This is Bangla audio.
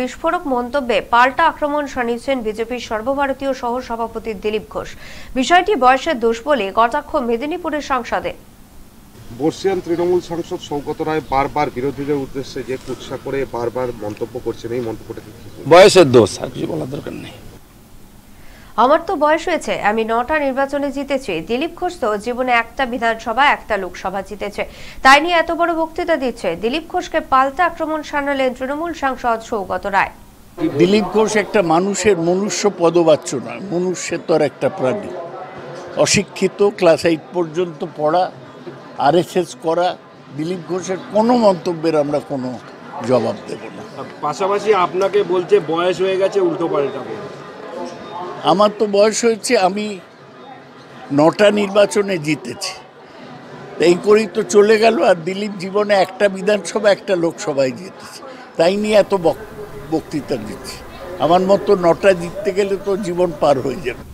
বিস্ফোরক মন্তব্যে পাল্টা আক্রমণ শানিয়েছেন বিজেপির সর্বভারতীয় সহ সভাপতি দিলীপ ঘোষ বিষয়টি বয়সের দোষ বলে কটাক্ষ মেদিনীপুরের সংসদে বর্ষিয়ান তৃণমূল সাংসদ সৌগত রায় বারবার বিরোধীদের উদ্দেশ্যে যে কুৎসা করে বারবার মন্তব্য করছেন এই মন্তব্যটা বয়সের দোষ আর কিছু বলার দরকার নেই আমার তো বয়স হয়েছে আমি নটা নির্বাচনে জিতেছি দিলীপ ঘোষ তো জীবনে একটা বিধানসভা একটা লোকসভা জিতেছে তাই নিয়ে এত বড় বক্তৃতা দিচ্ছে দিলীপ ঘোষকে পাল্টা আক্রমণ সামলালেন তৃণমূল সাংসদ সৌগত রায় দিলীপ ঘোষ একটা মানুষের মনুষ্য পদবাচ্য নয় মনুষ্যের তোর একটা প্রাণী অশিক্ষিত ক্লাস এইট পর্যন্ত পড়া এস করা দিলীপ ঘোষের কোনো মন্তব্যের আমরা কোনো জবাব দেব না পাশাপাশি আপনাকে বলছে বয়স হয়ে গেছে উল্টো পাল্টা আমার তো বয়স হয়েছে আমি নটা নির্বাচনে জিতেছি এই করেই তো চলে গেল আর দিলীপ জীবনে একটা বিধানসভা একটা লোকসভায় জিতেছে তাই নিয়ে এত বক্তৃতা দিচ্ছি আমার মতো নটা জিততে গেলে তো জীবন পার হয়ে যাবে